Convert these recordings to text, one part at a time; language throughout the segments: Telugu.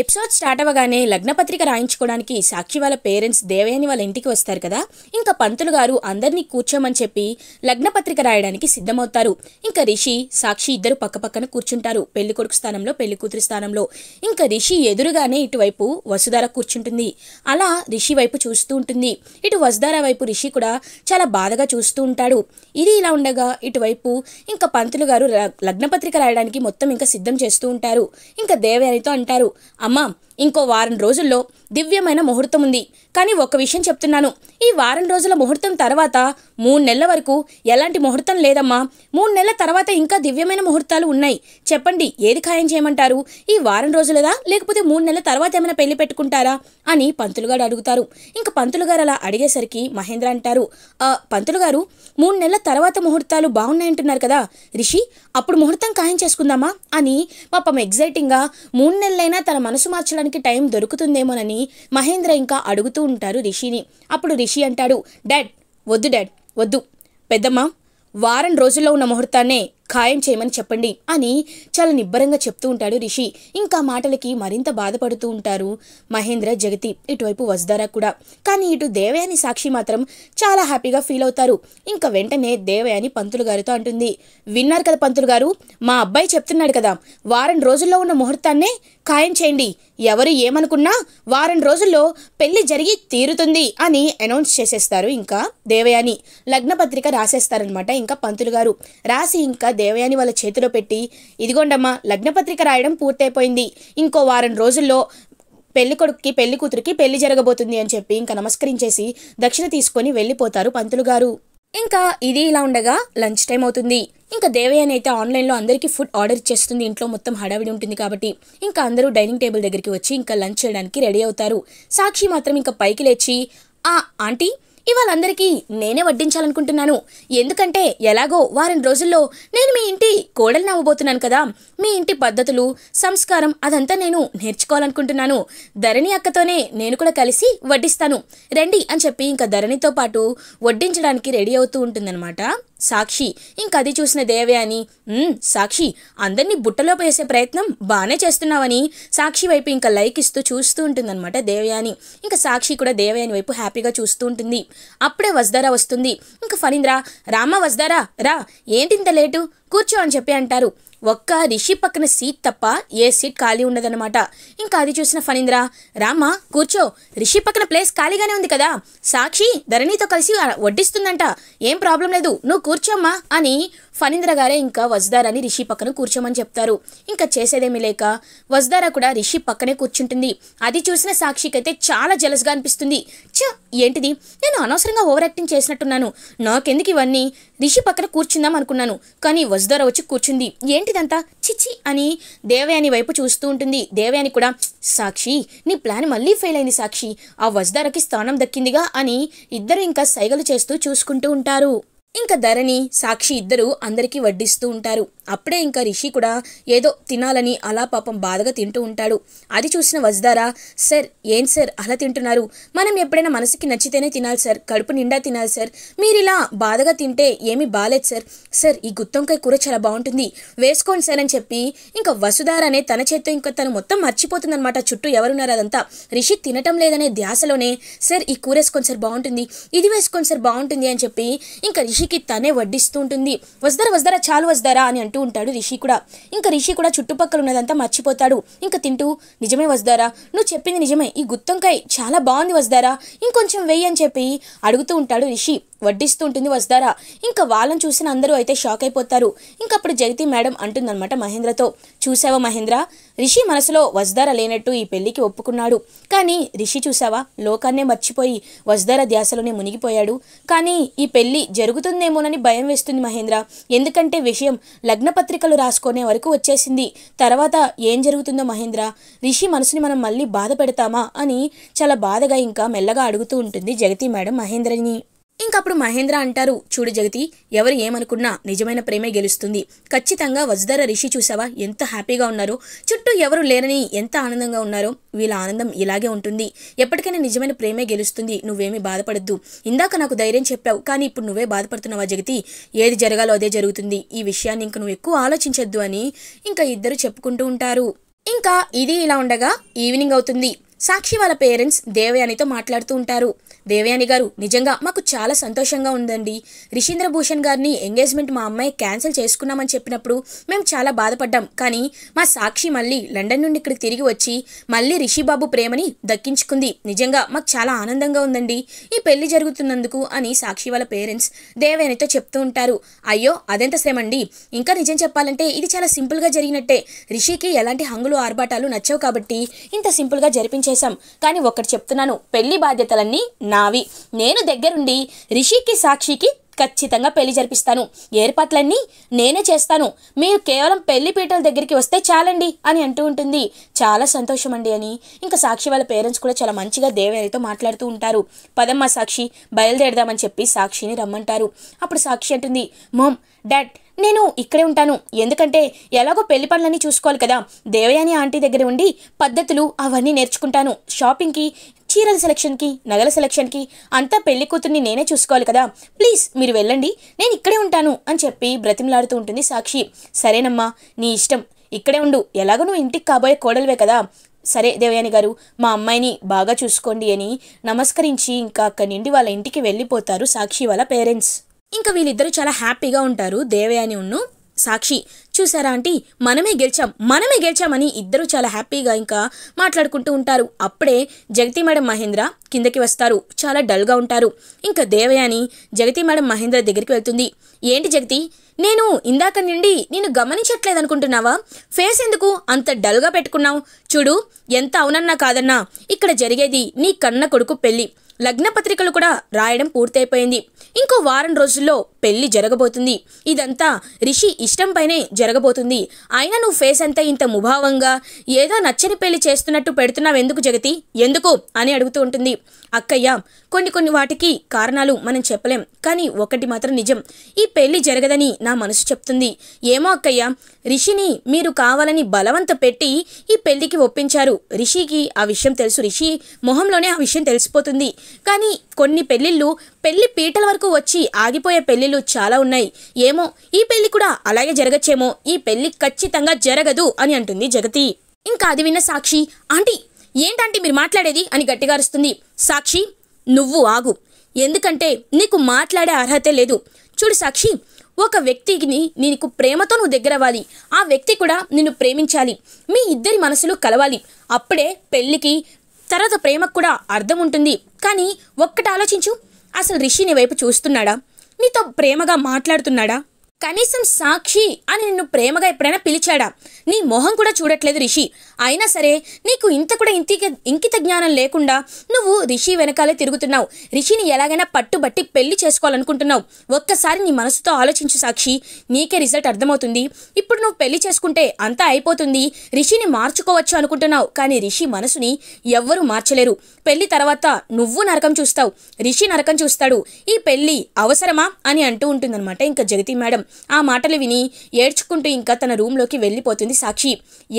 ఎపిసోడ్ స్టార్ట్ అవ్వగానే లగ్నపత్రిక రాయించుకోవడానికి సాక్షి వాళ్ళ పేరెంట్స్ దేవయాని వాళ్ళ ఇంటికి వస్తారు కదా ఇంకా పంతులు గారు అందరినీ కూర్చోమని చెప్పి లగ్నపత్రిక రాయడానికి సిద్ధమవుతారు ఇంకా రిషి సాక్షి ఇద్దరు పక్కపక్కన కూర్చుంటారు పెళ్లి కొడుకు స్థానంలో పెళ్లి కూతురు స్థానంలో ఇంకా రిషి ఎదురుగానే ఇటువైపు వసుధార కూర్చుంటుంది అలా రిషి వైపు చూస్తూ ఉంటుంది ఇటు వసుధార వైపు రిషి కూడా చాలా బాధగా చూస్తూ ఉంటాడు ఇది ఇలా ఉండగా ఇటువైపు ఇంకా పంతులు గారు లగ్నపత్రిక రాయడానికి మొత్తం ఇంకా సిద్ధం చేస్తూ ఉంటారు ఇంకా దేవయానితో అంటారు அம்மா ఇంకో వారం రోజుల్లో దివ్యమైన ముహూర్తం ఉంది కానీ ఒక విషయం చెప్తున్నాను ఈ వారం రోజుల ముహూర్తం తర్వాత మూడు నెలల వరకు ఎలాంటి ముహూర్తం లేదమ్మా మూడు నెలల తర్వాత ఇంకా దివ్యమైన ముహూర్తాలు ఉన్నాయి చెప్పండి ఏది ఖాయం చేయమంటారు ఈ వారం రోజులదా లేకపోతే మూడు నెలల తర్వాత ఏమైనా పెళ్లి పెట్టుకుంటారా అని పంతులు గారు అడుగుతారు ఇంకా పంతులు గారు అలా అడిగేసరికి మహేంద్ర అంటారు పంతులుగారు మూడు నెలల తర్వాత ముహూర్తాలు బాగున్నాయంటున్నారు కదా రిషి అప్పుడు ముహూర్తం ఖాయం చేసుకుందామా అని పాపం ఎగ్జైటింగ్గా మూడు నెలలైనా తన మనసు మార్చడానికి చేయడానికి టైం దొరుకుతుందేమోనని మహేంద్ర ఇంకా అడుగుతూ ఉంటారు రిషిని అప్పుడు రిషి అంటాడు డాడ్ వద్దు డాడ్ వద్దు పెద్దమ్మ వారం రోజుల్లో ఉన్న ముహూర్తాన్నే ఖాయం చేయమని చెప్పండి అని చాలా నిబ్బరంగా చెప్తూ ఉంటాడు రిషి ఇంకా మాటలకి మరింత బాధపడుతూ ఉంటారు మహేంద్ర జగతి ఇటువైపు వసుధారా కూడా కానీ ఇటు దేవయాని సాక్షి మాత్రం చాలా హ్యాపీగా ఫీల్ అవుతారు ఇంకా వెంటనే దేవయాని పంతులు గారితో అంటుంది విన్నారు కదా పంతులు గారు మా అబ్బాయి చెప్తున్నాడు కదా వారం రోజుల్లో ఉన్న ముహూర్తాన్నే ఖాయం చేయండి ఎవరు ఏమనుకున్నా వారం రోజుల్లో పెళ్లి జరిగి తీరుతుంది అని అనౌన్స్ చేసేస్తారు ఇంకా దేవయాని లగ్నపత్రిక రాసేస్తారనమాట ఇంకా పంతులు గారు రాసి ఇంకా దేవయాని వాళ్ళ చేతిలో పెట్టి ఇదిగోండమ్మా లగ్నపత్రిక రాయడం పూర్తయిపోయింది ఇంకో వారం రోజుల్లో పెళ్లి కొడుకుకి పెళ్లి కూతురికి పెళ్లి జరగబోతుంది అని చెప్పి ఇంకా నమస్కరించేసి దక్షిణ తీసుకొని వెళ్ళిపోతారు పంతులు గారు ఇంకా ఇది ఇలా ఉండగా లంచ్ టైం అవుతుంది ఇంకా దేవయాని అయితే ఆన్లైన్లో అందరికీ ఫుడ్ ఆర్డర్ ఇచ్చేస్తుంది ఇంట్లో మొత్తం హడావిడి ఉంటుంది కాబట్టి ఇంకా అందరూ డైనింగ్ టేబుల్ దగ్గరికి వచ్చి ఇంకా లంచ్ చేయడానికి రెడీ అవుతారు సాక్షి మాత్రం ఇంకా పైకి లేచి ఆ ఆంటీ ఇవాళందరికీ నేనే వడ్డించాలనుకుంటున్నాను ఎందుకంటే ఎలాగో వారం రోజుల్లో నేను మీ ఇంటి కోడలు నవ్వబోతున్నాను కదా మీ ఇంటి పద్ధతులు సంస్కారం అదంతా నేను నేర్చుకోవాలనుకుంటున్నాను ధరణి అక్కతోనే నేను కూడా కలిసి వడ్డిస్తాను రండి అని చెప్పి ఇంకా ధరణితో పాటు వడ్డించడానికి రెడీ అవుతూ ఉంటుందన్నమాట సాక్షి ఇంకది చూసిన దేవే అని సాక్షి అందరినీ బుట్టలో పేసే ప్రయత్నం బాగానే చేస్తున్నావని సాక్షి వైపు ఇంకా లైక్ ఇస్తూ చూస్తూ ఉంటుందన్నమాట దేవయాని ఇంకా సాక్షి కూడా దేవయాని వైపు హ్యాపీగా చూస్తూ ఉంటుంది అప్పుడే వజ్దారా వస్తుంది ఇంకా ఫనీంద్రా రామ వజ్దారా రా ఏంటింత లేటు కూర్చో అని చెప్పి అంటారు ఒక్క రిషి పక్కన సీట్ తప్ప ఏ సీట్ ఖాళీ ఉండదన్నమాట ఇంకా అది చూసిన ఫణీంద్ర రామ కూర్చో రిషి పక్కన ప్లేస్ ఖాళీగానే ఉంది కదా సాక్షి ధరణితో కలిసి వడ్డిస్తుందంట ఏం ప్రాబ్లం లేదు నువ్వు కూర్చోమ్మా అని ఫనీంద్ర గారే ఇంకా అని రిషి పక్కన కూర్చోమని చెప్తారు ఇంకా చేసేదేమీ లేక వజ్దారా కూడా రిషి పక్కనే కూర్చుంటుంది అది చూసిన సాక్షికైతే చాలా జలస్గా అనిపిస్తుంది చ ఏంటిది నేను అనవసరంగా ఓవర్ యాక్టింగ్ చేసినట్టున్నాను నాకెందుకు ఇవన్నీ రిషి పక్కన కూర్చుందాం అనుకున్నాను కానీ వసుధర వచ్చి కూర్చుంది ఏంటిదంతా చిచ్చి అని దేవయాని వైపు చూస్తూ ఉంటుంది దేవయాని కూడా సాక్షి నీ ప్లాన్ మళ్ళీ ఫెయిల్ అయింది సాక్షి ఆ వసుధరకి స్థానం దక్కిందిగా అని ఇద్దరు ఇంకా సైగలు చేస్తూ చూసుకుంటూ ఉంటారు ఇంకా ధరణి సాక్షి ఇద్దరు అందరికీ వడ్డిస్తూ ఉంటారు అప్పుడే ఇంకా రిషి కూడా ఏదో తినాలని అలా పాపం బాధగా తింటూ ఉంటాడు అది చూసిన వజదారా సార్ ఏం సార్ అలా తింటున్నారు మనం ఎప్పుడైనా మనసుకి నచ్చితేనే తినాలి సార్ కడుపు నిండా తినాలి సార్ మీరు ఇలా బాధగా తింటే ఏమీ బాగాలేదు సార్ సార్ ఈ గుత్తంకాయ కూర చాలా బాగుంటుంది వేసుకోండి సార్ అని చెప్పి ఇంకా వసుధార అనే తన చేత్తో ఇంకా తను మొత్తం మర్చిపోతుందనమాట చుట్టూ ఎవరున్నారు అదంతా రిషి తినటం లేదనే ధ్యాసలోనే సార్ ఈ కూర వేసుకోండి సార్ బాగుంటుంది ఇది వేసుకోండి సార్ బాగుంటుంది అని చెప్పి ఇంకా రిషి రిషికి తనే వడ్డిస్తూ ఉంటుంది వస్తారా వస్తారా చాలు వస్తారా అని అంటూ ఉంటాడు రిషి కూడా ఇంకా రిషి కూడా చుట్టుపక్కల ఉన్నదంతా మర్చిపోతాడు ఇంకా తింటూ నిజమే వస్తారా నువ్వు చెప్పింది నిజమే ఈ గుత్తంకాయ చాలా బాగుంది వస్తారా ఇంకొంచెం వెయ్యి అని చెప్పి అడుగుతూ ఉంటాడు రిషి వడ్డిస్తూ ఉంటుంది వస్తారా ఇంకా వాళ్ళని చూసిన అందరూ అయితే షాక్ అయిపోతారు ఇంకా అప్పుడు జగతి మేడం అంటుందన్నమాట మహేంద్రతో చూసావా మహేంద్ర రిషి మనసులో వజ్దార లేనట్టు ఈ పెళ్లికి ఒప్పుకున్నాడు కానీ రిషి చూసావా లోకాన్నే మర్చిపోయి వజ్దార ధ్యాసలోనే మునిగిపోయాడు కానీ ఈ పెళ్లి జరుగుతుందేమోనని భయం వేస్తుంది మహేంద్ర ఎందుకంటే విషయం లగ్నపత్రికలు రాసుకునే వరకు వచ్చేసింది తర్వాత ఏం జరుగుతుందో మహేంద్ర రిషి మనసుని మనం మళ్ళీ బాధ పెడతామా అని చాలా బాధగా ఇంకా మెల్లగా అడుగుతూ ఉంటుంది జగతి మేడం మహేంద్రని ఇంకప్పుడు మహేంద్ర అంటారు చూడు జగతి ఎవరు ఏమనుకున్నా నిజమైన ప్రేమే గెలుస్తుంది ఖచ్చితంగా వజ్ధర రిషి చూసావా ఎంత హ్యాపీగా ఉన్నారో చుట్టూ ఎవరు లేరని ఎంత ఆనందంగా ఉన్నారో వీళ్ళ ఆనందం ఇలాగే ఉంటుంది ఎప్పటికైనా నిజమైన ప్రేమే గెలుస్తుంది నువ్వేమీ బాధపడద్దు ఇందాక నాకు ధైర్యం చెప్పావు కానీ ఇప్పుడు నువ్వే బాధపడుతున్నావా జగతి ఏది జరగాలో అదే జరుగుతుంది ఈ విషయాన్ని ఇంక నువ్వు ఎక్కువ ఆలోచించొద్దు అని ఇంకా ఇద్దరు చెప్పుకుంటూ ఉంటారు ఇంకా ఇది ఇలా ఉండగా ఈవినింగ్ అవుతుంది సాక్షి వాళ్ళ పేరెంట్స్ దేవయానితో మాట్లాడుతూ ఉంటారు దేవయాని గారు నిజంగా మాకు చాలా సంతోషంగా ఉందండి రిషీంద్ర భూషణ్ గారిని ఎంగేజ్మెంట్ మా అమ్మాయి క్యాన్సిల్ చేసుకున్నామని చెప్పినప్పుడు మేము చాలా బాధపడ్డాం కానీ మా సాక్షి మళ్ళీ లండన్ నుండి ఇక్కడికి తిరిగి వచ్చి మళ్ళీ రిషిబాబు ప్రేమని దక్కించుకుంది నిజంగా మాకు చాలా ఆనందంగా ఉందండి ఈ పెళ్లి జరుగుతున్నందుకు అని సాక్షి వాళ్ళ పేరెంట్స్ దేవయానితో చెప్తూ ఉంటారు అయ్యో అదెంత శ్రమండి ఇంకా నిజం చెప్పాలంటే ఇది చాలా సింపుల్గా జరిగినట్టే రిషికి ఎలాంటి హంగులు ఆర్భాటాలు నచ్చవు కాబట్టి ఇంత సింపుల్గా జరిపించేశాం కానీ ఒకటి చెప్తున్నాను పెళ్లి బాధ్యతలన్నీ నావి నేను దగ్గరుండి రిషికి సాక్షికి ఖచ్చితంగా పెళ్లి జరిపిస్తాను ఏర్పాట్లన్నీ నేనే చేస్తాను మీరు కేవలం పెళ్లి పీటల దగ్గరికి వస్తే చాలండి అని అంటూ ఉంటుంది చాలా సంతోషం అండి అని ఇంకా సాక్షి వాళ్ళ పేరెంట్స్ కూడా చాలా మంచిగా దేవేనితో మాట్లాడుతూ ఉంటారు పదమ్మ సాక్షి బయలుదేరదామని చెప్పి సాక్షిని రమ్మంటారు అప్పుడు సాక్షి అంటుంది మమ్ డాడ్ నేను ఇక్కడే ఉంటాను ఎందుకంటే ఎలాగో పెళ్లి పనులన్నీ చూసుకోవాలి కదా దేవయాని ఆంటీ దగ్గర ఉండి పద్ధతులు అవన్నీ నేర్చుకుంటాను షాపింగ్కి చీరల సెలక్షన్కి నగల సెలక్షన్కి అంతా పెళ్లి కూతుర్ని నేనే చూసుకోవాలి కదా ప్లీజ్ మీరు వెళ్ళండి నేను ఇక్కడే ఉంటాను అని చెప్పి బ్రతిమలాడుతూ ఉంటుంది సాక్షి సరేనమ్మా నీ ఇష్టం ఇక్కడే ఉండు ఎలాగో నువ్వు ఇంటికి కాబోయే కోడలివే కదా సరే దేవయాని గారు మా అమ్మాయిని బాగా చూసుకోండి అని నమస్కరించి ఇంకా అక్కడి నుండి వాళ్ళ ఇంటికి వెళ్ళిపోతారు సాక్షి వాళ్ళ పేరెంట్స్ ఇంకా వీళ్ళిద్దరూ చాలా హ్యాపీగా ఉంటారు దేవయాని ఉన్ను సాక్షి చూసారా ఆంటీ మనమే గెలిచాం మనమే గెలిచామని ఇద్దరూ చాలా హ్యాపీగా ఇంకా మాట్లాడుకుంటూ ఉంటారు అప్పుడే జగతి మేడం మహేంద్ర కిందకి వస్తారు చాలా డల్గా ఉంటారు ఇంకా దేవయాని జగతి మేడం మహేంద్ర దగ్గరికి వెళ్తుంది ఏంటి జగతి నేను ఇందాక నుండి నేను గమనించట్లేదు అనుకుంటున్నావా ఫేస్ ఎందుకు అంత డల్గా పెట్టుకున్నావు చూడు ఎంత అవునన్నా కాదన్నా ఇక్కడ జరిగేది నీ కన్న కొడుకు పెళ్ళి లగ్న పత్రికలు కూడా రాయడం పూర్తయిపోయింది ఇంకో వారం రోజుల్లో పెళ్లి జరగబోతుంది ఇదంతా రిషి ఇష్టంపైనే జరగబోతుంది అయినా నువ్వు ఫేస్ అంతా ఇంత ముభావంగా ఏదో నచ్చని పెళ్లి చేస్తున్నట్టు పెడుతున్నావు ఎందుకు జగతి ఎందుకు అని అడుగుతూ ఉంటుంది అక్కయ్య కొన్ని కొన్ని వాటికి కారణాలు మనం చెప్పలేం కానీ ఒకటి మాత్రం నిజం ఈ పెళ్లి జరగదని నా మనసు చెప్తుంది ఏమో అక్కయ్య రిషిని మీరు కావాలని బలవంత పెట్టి ఈ పెళ్లికి ఒప్పించారు రిషికి ఆ విషయం తెలుసు రిషి మొహంలోనే ఆ విషయం తెలిసిపోతుంది కానీ కొన్ని పెళ్లిళ్ళు పెళ్లి పీటల వరకు వచ్చి ఆగిపోయే పెళ్లిళ్ళు చాలా ఉన్నాయి ఏమో ఈ పెళ్లి కూడా అలాగే జరగచ్చేమో ఈ పెళ్లి ఖచ్చితంగా జరగదు అని అంటుంది జగతి ఇంకా అది విన్న సాక్షి ఆంటీ ఏంటంటే మీరు మాట్లాడేది అని గట్టిగా అరుస్తుంది సాక్షి నువ్వు ఆగు ఎందుకంటే నీకు మాట్లాడే అర్హతే లేదు చూడు సాక్షి ఒక వ్యక్తిని నీకు ప్రేమతో నువ్వు దగ్గరవ్వాలి ఆ వ్యక్తి కూడా నిన్ను ప్రేమించాలి మీ ఇద్దరి మనసులు కలవాలి అప్పుడే పెళ్ళికి తర్వాత ప్రేమకు కూడా అర్థం ఉంటుంది కానీ ఒక్కటి ఆలోచించు అసలు రిషిని వైపు చూస్తున్నాడా నీతో ప్రేమగా మాట్లాడుతున్నాడా కనీసం సాక్షి అని నిన్ను ప్రేమగా ఎప్పుడైనా పిలిచాడా నీ మొహం కూడా చూడట్లేదు రిషి అయినా సరే నీకు ఇంత కూడా ఇంతి ఇంకిత జ్ఞానం లేకుండా నువ్వు రిషి వెనకాలే తిరుగుతున్నావు రిషిని ఎలాగైనా పట్టుబట్టి పెళ్లి చేసుకోవాలనుకుంటున్నావు ఒక్కసారి నీ మనసుతో ఆలోచించు సాక్షి నీకే రిజల్ట్ అర్థమవుతుంది ఇప్పుడు నువ్వు పెళ్లి చేసుకుంటే అంతా అయిపోతుంది రిషిని మార్చుకోవచ్చు అనుకుంటున్నావు కానీ రిషి మనసుని ఎవ్వరూ మార్చలేరు పెళ్లి తర్వాత నువ్వు నరకం చూస్తావు రిషి నరకం చూస్తాడు ఈ పెళ్ళి అవసరమా అని అంటూ ఉంటుందన్నమాట ఇంకా జగతి మేడం ఆ మాటలు విని ఏడ్చుకుంటూ ఇంకా తన రూమ్లోకి వెళ్ళిపోతుంది సాక్షి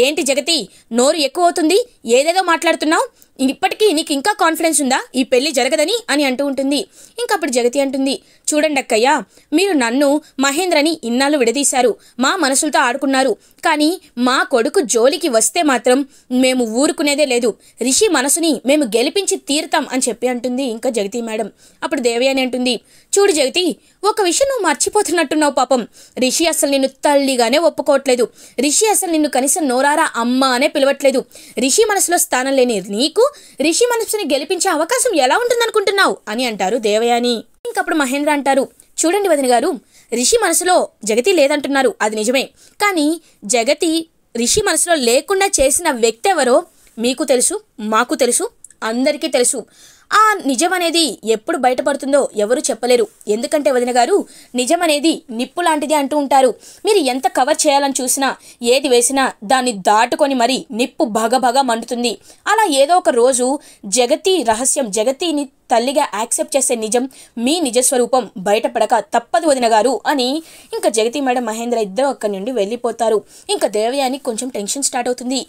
ఏంటి జగతి నోరు ఎక్కువ అవుతుంది ఏదేదో మాట్లాడుతున్నావు ఇప్పటికీ నీకు ఇంకా కాన్ఫిడెన్స్ ఉందా ఈ పెళ్లి జరగదని అని అంటూ ఉంటుంది ఇంకప్పుడు జగతి అంటుంది చూడండి అక్కయ్య మీరు నన్ను మహేంద్రని ఇన్నాళ్ళు విడదీశారు మా మనసులతో ఆడుకున్నారు కానీ మా కొడుకు జోలికి వస్తే మాత్రం మేము ఊరుకునేదే లేదు రిషి మనసుని మేము గెలిపించి తీరుతాం అని చెప్పి అంటుంది ఇంకా జగతి మేడం అప్పుడు దేవి అని అంటుంది చూడు జగతి ఒక విషయం నువ్వు మర్చిపోతున్నట్టున్నావు పాపం రిషి అసలు నిన్ను తల్లిగానే ఒప్పుకోవట్లేదు రిషి అసలు నిన్ను కనీసం నోరారా అమ్మ అనే పిలవట్లేదు రిషి మనసులో స్థానం లేని నీకు రిషి మనసుని గెలిపించే అవకాశం ఎలా ఉంటుందనుకుంటున్నావు అని అంటారు దేవయాని ఇంకప్పుడు మహేంద్ర అంటారు చూడండి వదిన గారు రిషి మనసులో జగతి లేదంటున్నారు అది నిజమే కానీ జగతి రిషి మనసులో లేకుండా చేసిన వ్యక్తి ఎవరో మీకు తెలుసు మాకు తెలుసు అందరికీ తెలుసు ఆ నిజమనేది ఎప్పుడు బయటపడుతుందో ఎవరు చెప్పలేరు ఎందుకంటే వదిన గారు నిజమనేది నిప్పు లాంటిది అంటూ ఉంటారు మీరు ఎంత కవర్ చేయాలని చూసినా ఏది వేసినా దాన్ని దాటుకొని మరీ నిప్పు బాగా బాగా మండుతుంది అలా ఏదో ఒక రోజు జగతి రహస్యం జగతిని తల్లిగా యాక్సెప్ట్ చేసే నిజం మీ నిజస్వరూపం బయటపడక తప్పదు వదిన గారు అని ఇంకా జగతి మేడం మహేంద్ర ఇద్దరు అక్కడి నుండి వెళ్ళిపోతారు ఇంకా దేవయాని కొంచెం టెన్షన్ స్టార్ట్ అవుతుంది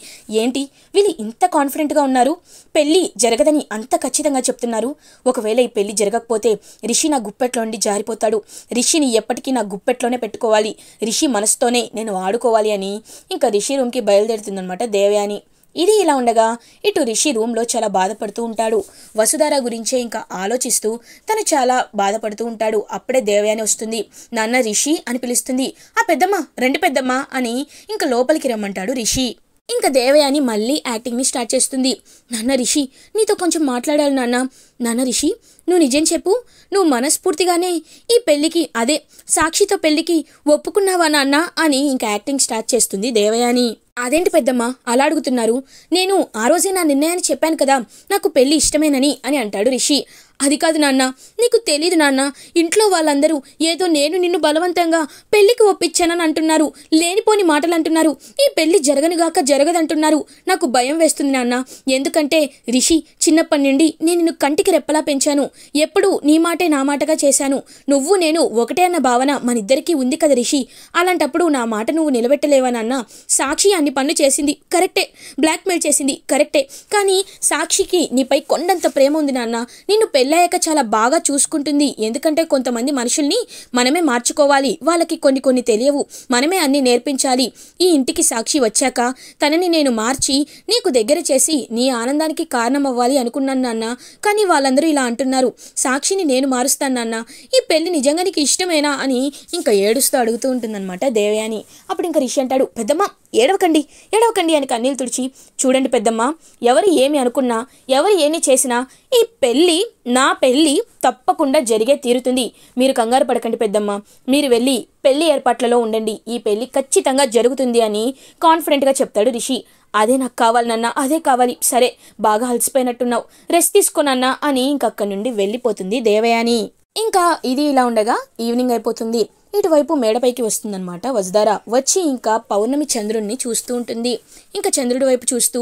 ఏంటి వీళ్ళు ఇంత కాన్ఫిడెంట్గా ఉన్నారు పెళ్ళి జరగదని అంత ఖచ్చితంగా చెప్తున్నారు ఒకవేళ ఈ పెళ్ళి జరగకపోతే రిషి నా గుప్పెట్లో నుండి జారిపోతాడు రిషిని ఎప్పటికీ నా గుప్పెట్లోనే పెట్టుకోవాలి రిషి మనసుతోనే నేను ఆడుకోవాలి అని ఇంకా రిషి రూమ్కి బయలుదేరుతుందనమాట దేవయాని ఇది ఇలా ఉండగా ఇటు రిషి రూమ్లో చాలా బాధపడుతూ ఉంటాడు వసుధార గురించే ఇంకా ఆలోచిస్తూ తను చాలా బాధపడుతూ ఉంటాడు అప్పుడే దేవయాని వస్తుంది నాన్న రిషి అని పిలుస్తుంది ఆ పెద్దమ్మ రెండు పెద్దమ్మ అని ఇంకా లోపలికి రమ్మంటాడు రిషి ఇంకా దేవయాని మళ్ళీ యాక్టింగ్ని స్టార్ట్ చేస్తుంది నాన్న రిషి నీతో కొంచెం మాట్లాడాలి నాన్న నాన్న రిషి నువ్వు నిజం చెప్పు నువ్వు మనస్ఫూర్తిగానే ఈ పెళ్ళికి అదే సాక్షితో పెళ్ళికి ఒప్పుకున్నావా నాన్న అని ఇంకా యాక్టింగ్ స్టార్ట్ చేస్తుంది దేవయాని అదేంటి పెద్దమ్మ అలా అడుగుతున్నారు నేను ఆ రోజే నా నిర్ణయాన్ని చెప్పాను కదా నాకు పెళ్ళి ఇష్టమేనని అని అంటాడు రిషి అది కాదు నాన్న నీకు తెలీదు నాన్న ఇంట్లో వాళ్ళందరూ ఏదో నేను నిన్ను బలవంతంగా పెళ్లికి ఒప్పించానని అంటున్నారు లేనిపోని మాటలు అంటున్నారు ఈ పెళ్లి జరగనుగాక జరగదంటున్నారు నాకు భయం వేస్తుంది నాన్న ఎందుకంటే రిషి చిన్నప్పటి నుండి నేను నిన్ను కంటికి రెప్పలా పెంచాను ఎప్పుడు నీ మాటే నా మాటగా చేశాను నువ్వు నేను ఒకటే అన్న భావన మనిద్దరికీ ఉంది కదా రిషి అలాంటప్పుడు నా మాట నువ్వు నిలబెట్టలేవా నాన్న సాక్షి అన్ని పనులు చేసింది కరెక్టే బ్లాక్మెయిల్ చేసింది కరెక్టే కానీ సాక్షికి నీపై కొండంత ప్రేమ ఉంది నాన్న నిన్ను పెళ్లి పెళ్ళాక చాలా బాగా చూసుకుంటుంది ఎందుకంటే కొంతమంది మనుషుల్ని మనమే మార్చుకోవాలి వాళ్ళకి కొన్ని కొన్ని తెలియవు మనమే అన్ని నేర్పించాలి ఈ ఇంటికి సాక్షి వచ్చాక తనని నేను మార్చి నీకు దగ్గర చేసి నీ ఆనందానికి కారణం అవ్వాలి అనుకున్నాను నాన్న కానీ వాళ్ళందరూ ఇలా అంటున్నారు సాక్షిని నేను మారుస్తాను నాన్న ఈ పెళ్లి నిజంగా నీకు ఇష్టమేనా అని ఇంకా ఏడుస్తూ అడుగుతూ ఉంటుందన్నమాట దేవయాని అప్పుడు ఇంకా రిషి అంటాడు పెద్దమ్మ ఏడవకండి ఏడవకండి అని కన్నీళ్ళు తుడిచి చూడండి పెద్దమ్మ ఎవరు ఏమి అనుకున్నా ఎవరు ఏమి చేసినా ఈ పెళ్ళి నా పెళ్ళి తప్పకుండా జరిగే తీరుతుంది మీరు కంగారు పడకండి పెద్దమ్మ మీరు వెళ్ళి పెళ్ళి ఏర్పాట్లలో ఉండండి ఈ పెళ్ళి ఖచ్చితంగా జరుగుతుంది అని కాన్ఫిడెంట్గా చెప్తాడు రిషి అదే నాకు కావాలి నాన్న అదే కావాలి సరే బాగా అలసిపోయినట్టున్నావు రెస్ట్ తీసుకోనన్నా అని ఇంకక్కడి నుండి వెళ్ళిపోతుంది దేవయాని ఇంకా ఇది ఇలా ఉండగా ఈవినింగ్ అయిపోతుంది ఇటువైపు మేడపైకి వస్తుందన్నమాట వజదార వచ్చి ఇంకా పౌర్ణమి చంద్రుణ్ణి చూస్తూ ఉంటుంది ఇంకా చంద్రుడి వైపు చూస్తూ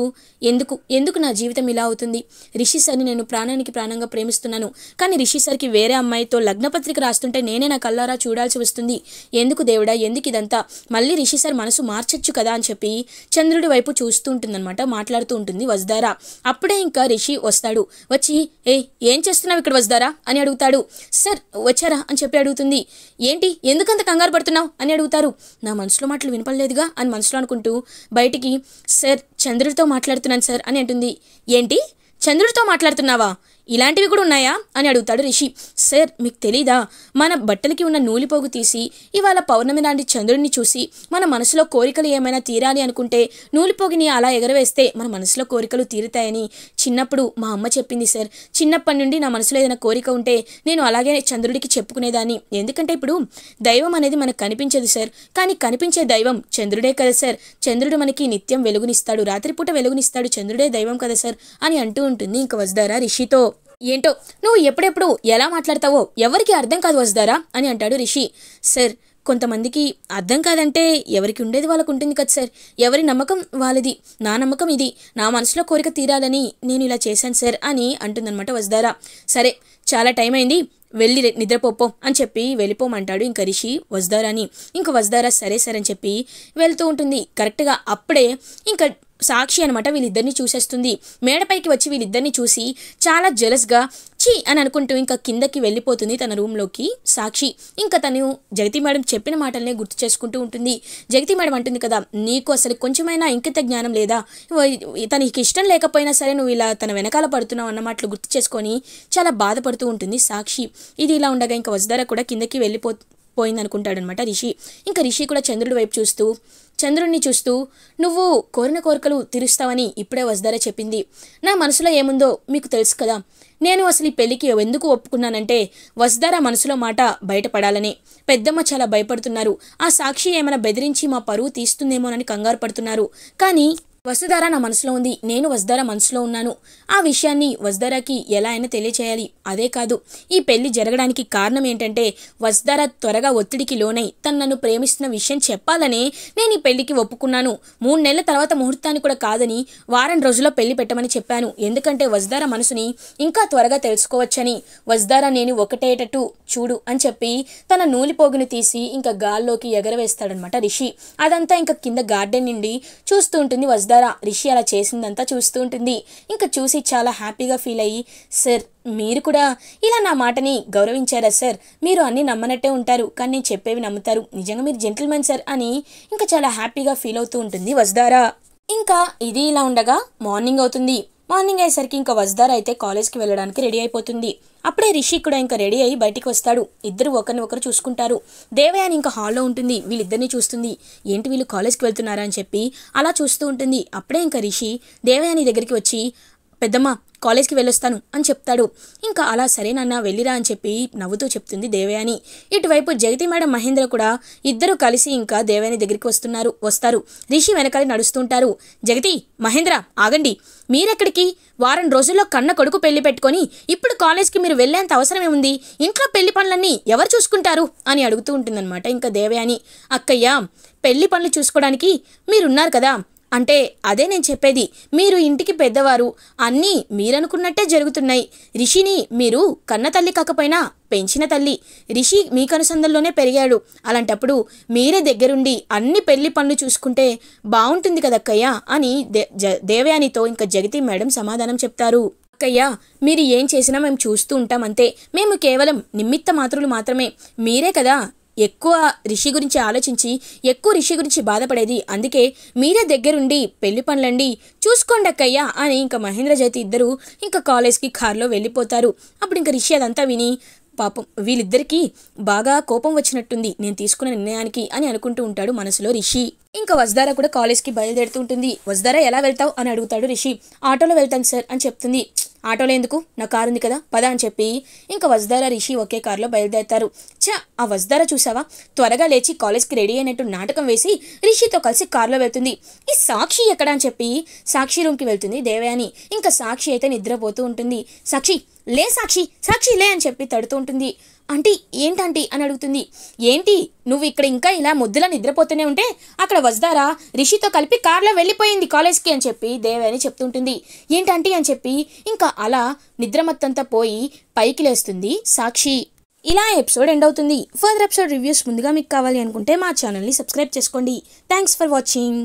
ఎందుకు ఎందుకు నా జీవితం ఇలా అవుతుంది రిషి సార్ని నేను ప్రాణానికి ప్రాణంగా ప్రేమిస్తున్నాను కానీ రిషి సార్కి వేరే అమ్మాయితో లగ్నపత్రిక రాస్తుంటే నేనే నా కల్లారా చూడాల్సి వస్తుంది ఎందుకు దేవుడా ఎందుకు ఇదంతా మళ్ళీ రిషి సార్ మనసు మార్చొచ్చు కదా అని చెప్పి చంద్రుడి వైపు చూస్తూ ఉంటుందన్నమాట మాట్లాడుతూ ఉంటుంది వజదార అప్పుడే ఇంకా రిషి వస్తాడు వచ్చి ఏ ఏం చేస్తున్నావు ఇక్కడ వజదారా అని అడుగుతాడు సార్ వచ్చారా అని చెప్పి అడుగుతుంది ఏంటి ఎందుకు ఎందుకంత కంగారు పడుతున్నావు అని అడుగుతారు నా మనసులో మాటలు వినపడలేదుగా అని మనసులో అనుకుంటూ బయటికి సార్ చంద్రుడితో మాట్లాడుతున్నాను సార్ అని అంటుంది ఏంటి చంద్రుడితో మాట్లాడుతున్నావా ఇలాంటివి కూడా ఉన్నాయా అని అడుగుతాడు రిషి సార్ మీకు తెలీదా మన బట్టలకి ఉన్న నూలిపోగు తీసి ఇవాళ పౌర్ణమి లాంటి చంద్రుడిని చూసి మన మనసులో కోరికలు ఏమైనా తీరాలి అనుకుంటే నూలిపోగిని అలా ఎగరవేస్తే మన మనసులో కోరికలు తీరుతాయని చిన్నప్పుడు మా అమ్మ చెప్పింది సార్ చిన్నప్పటి నుండి నా మనసులో ఏదైనా కోరిక ఉంటే నేను అలాగే చంద్రుడికి చెప్పుకునేదాన్ని ఎందుకంటే ఇప్పుడు దైవం అనేది మనకు కనిపించదు సార్ కానీ కనిపించే దైవం చంద్రుడే కదా సార్ చంద్రుడు మనకి నిత్యం వెలుగునిస్తాడు రాత్రిపూట వెలుగునిస్తాడు చంద్రుడే దైవం కదా సార్ అని అంటూ ఉంటుంది ఇంక వస్తారా రిషితో ఏంటో నువ్వు ఎప్పుడెప్పుడు ఎలా మాట్లాడతావో ఎవరికి అర్థం కాదు వస్తారా అని అంటాడు రిషి సార్ కొంతమందికి అర్థం కాదంటే ఎవరికి ఉండేది వాళ్ళకు ఉంటుంది కదా సార్ ఎవరి నమ్మకం వాళ్ళది నా నమ్మకం ఇది నా మనసులో కోరిక తీరాలని నేను ఇలా చేశాను సార్ అని అంటుందన్నమాట వజదారా సరే చాలా టైం అయింది వెళ్ళి నిద్రపోపో అని చెప్పి వెళ్ళిపోమంటాడు ఇంక రిషి అని ఇంక వజదారా సరే సరే అని చెప్పి వెళ్తూ ఉంటుంది కరెక్ట్గా అప్పుడే ఇంకా సాక్షి అనమాట వీళ్ళిద్దరిని చూసేస్తుంది మేడపైకి వచ్చి వీళ్ళిద్దరిని చూసి చాలా జెలస్గా చీ అని అనుకుంటూ ఇంకా కిందకి వెళ్ళిపోతుంది తన రూమ్లోకి సాక్షి ఇంకా తను జగతి మేడం చెప్పిన మాటలనే గుర్తు చేసుకుంటూ ఉంటుంది జగతి మేడం అంటుంది కదా నీకు అసలు కొంచెమైనా ఇంకిత జ్ఞానం లేదా తనకి ఇష్టం లేకపోయినా సరే నువ్వు ఇలా తన వెనకాల పడుతున్నావు అన్న మాటలు గుర్తు చేసుకొని చాలా బాధపడుతూ ఉంటుంది సాక్షి ఇది ఇలా ఉండగా ఇంకా వసుధార కూడా కిందకి వెళ్ళిపో పోయిందనుకుంటాడనమాట రిషి ఇంకా రిషి కూడా చంద్రుడి వైపు చూస్తూ చంద్రుణ్ణి చూస్తూ నువ్వు కోరిన కోరికలు తీరుస్తావని ఇప్పుడే వసుధార చెప్పింది నా మనసులో ఏముందో మీకు తెలుసు కదా నేను అసలు ఈ పెళ్లికి ఎందుకు ఒప్పుకున్నానంటే వసుధార మనసులో మాట బయటపడాలని పెద్దమ్మ చాలా భయపడుతున్నారు ఆ సాక్షి ఏమైనా బెదిరించి మా పరువు తీస్తుందేమోనని కంగారు పడుతున్నారు కానీ వసుధార నా మనసులో ఉంది నేను వసుధార మనసులో ఉన్నాను ఆ విషయాన్ని వసుధారకి ఎలా అయినా తెలియచేయాలి అదే కాదు ఈ పెళ్లి జరగడానికి కారణం ఏంటంటే వసుధార త్వరగా ఒత్తిడికి లోనై తను నన్ను ప్రేమిస్తున్న విషయం చెప్పాలనే నేను ఈ పెళ్లికి ఒప్పుకున్నాను మూడు నెలల తర్వాత ముహూర్తాన్ని కూడా కాదని వారం రోజుల్లో పెళ్లి పెట్టమని చెప్పాను ఎందుకంటే వసుధార మనసుని ఇంకా త్వరగా తెలుసుకోవచ్చని వసుధార నేను ఒకటేటట్టు చూడు అని చెప్పి తన నూలిపోగుని తీసి ఇంకా గాల్లోకి ఎగరవేస్తాడనమాట రిషి అదంతా ఇంకా కింద గార్డెన్ నుండి చూస్తూ ఉంటుంది వసుధార ధర రిషి అలా చేసిందంతా చూస్తూ ఉంటుంది ఇంకా చూసి చాలా హ్యాపీగా ఫీల్ అయ్యి సార్ మీరు కూడా ఇలా నా మాటని గౌరవించారా సార్ మీరు అన్నీ నమ్మనట్టే ఉంటారు కానీ నేను చెప్పేవి నమ్ముతారు నిజంగా మీరు జెంటిల్మెన్ సార్ అని ఇంకా చాలా హ్యాపీగా ఫీల్ అవుతూ ఉంటుంది వసుధారా ఇంకా ఇది ఇలా ఉండగా మార్నింగ్ అవుతుంది మార్నింగ్ అయ్యేసరికి ఇంకా వజ్దార్ అయితే కాలేజ్కి వెళ్ళడానికి రెడీ అయిపోతుంది అప్పుడే రిషి కూడా ఇంకా రెడీ అయ్యి బయటికి వస్తాడు ఇద్దరు ఒకరిని ఒకరు చూసుకుంటారు దేవయాని ఇంకా హాల్లో ఉంటుంది వీళ్ళిద్దరిని చూస్తుంది ఏంటి వీళ్ళు కాలేజ్కి వెళ్తున్నారా అని చెప్పి అలా చూస్తూ ఉంటుంది అప్పుడే ఇంకా రిషి దేవయాని దగ్గరికి వచ్చి పెద్దమ్మ కాలేజ్కి వెళ్ళొస్తాను అని చెప్తాడు ఇంకా అలా సరే నాన్న వెళ్ళిరా అని చెప్పి నవ్వుతూ చెప్తుంది దేవయాని ఇటువైపు జగతి మేడం మహేంద్ర కూడా ఇద్దరు కలిసి ఇంకా దేవయాని దగ్గరికి వస్తున్నారు వస్తారు రిషి వెనకాల నడుస్తుంటారు జగతి మహేంద్ర ఆగండి మీరెక్కడికి వారం రోజుల్లో కన్న కొడుకు పెళ్లి పెట్టుకొని ఇప్పుడు కాలేజ్కి మీరు వెళ్ళేంత అవసరమే ఉంది ఇంట్లో పెళ్లి పనులన్నీ ఎవరు చూసుకుంటారు అని అడుగుతూ ఉంటుందన్నమాట ఇంకా దేవయాని అక్కయ్య పెళ్లి పనులు చూసుకోవడానికి మీరున్నారు కదా అంటే అదే నేను చెప్పేది మీరు ఇంటికి పెద్దవారు అన్నీ మీరనుకున్నట్టే జరుగుతున్నాయి రిషిని మీరు కన్న తల్లి కాకపోయినా పెంచిన తల్లి రిషి మీ కనుసందల్లోనే పెరిగాడు అలాంటప్పుడు మీరే దగ్గరుండి అన్ని పెళ్లి పనులు చూసుకుంటే బాగుంటుంది కదక్కయ్య అని దే దేవయానితో ఇంకా జగతి మేడం సమాధానం చెప్తారు అక్కయ్య మీరు ఏం చేసినా మేము చూస్తూ ఉంటాం అంతే మేము కేవలం నిమిత్త మాత్రులు మాత్రమే మీరే కదా ఎక్కువ రిషి గురించి ఆలోచించి ఎక్కువ రిషి గురించి బాధపడేది అందుకే మీరే దగ్గరుండి పెళ్లి పనులండి చూసుకోండి అక్కయ్యా అని ఇంకా మహేంద్ర జ్యోతి ఇద్దరు ఇంకా కాలేజ్కి కారులో వెళ్ళిపోతారు అప్పుడు ఇంకా రిషి అదంతా విని పాపం వీళ్ళిద్దరికీ బాగా కోపం వచ్చినట్టుంది నేను తీసుకున్న నిర్ణయానికి అని అనుకుంటూ ఉంటాడు మనసులో రిషి ఇంకా వజదార కూడా కాలేజ్కి బయలుదేరుతుంటుంది వజ్దారా ఎలా వెళ్తావు అని అడుగుతాడు రిషి ఆటోలో వెళ్తాను సార్ అని చెప్తుంది ఆటోలో ఎందుకు నా కారు ఉంది కదా పద అని చెప్పి ఇంకా వజ్దార రిషి ఒకే కారులో బయలుదేరతారు చ ఆ వజ్దార చూసావా త్వరగా లేచి కాలేజ్కి రెడీ అయినట్టు నాటకం వేసి రిషితో కలిసి కారులో వెళ్తుంది ఈ సాక్షి ఎక్కడ అని చెప్పి సాక్షి రూమ్కి వెళ్తుంది దేవయాని ఇంకా సాక్షి అయితే నిద్రపోతూ ఉంటుంది సాక్షి లే సాక్షి సాక్షి లే అని చెప్పి తడుతూ ఉంటుంది ఆంటీ ఏంటంటీ అని అడుగుతుంది ఏంటి నువ్వు ఇక్కడ ఇంకా ఇలా ముద్దులా నిద్రపోతూనే ఉంటే అక్కడ వస్తారా రిషితో కలిపి కార్లో వెళ్ళిపోయింది కాలేజ్కి అని చెప్పి దేవయాని చెప్తుంటుంది ఏంటంటి అని చెప్పి ఇంకా అలా నిద్రమత్తంతా పోయి పైకి లేస్తుంది సాక్షి ఇలా ఎపిసోడ్ ఎండ్ అవుతుంది ఫర్దర్ ఎపిసోడ్ రివ్యూస్ ముందుగా మీకు కావాలి అనుకుంటే మా ఛానల్ని సబ్స్క్రైబ్ చేసుకోండి థ్యాంక్స్ ఫర్ వాచింగ్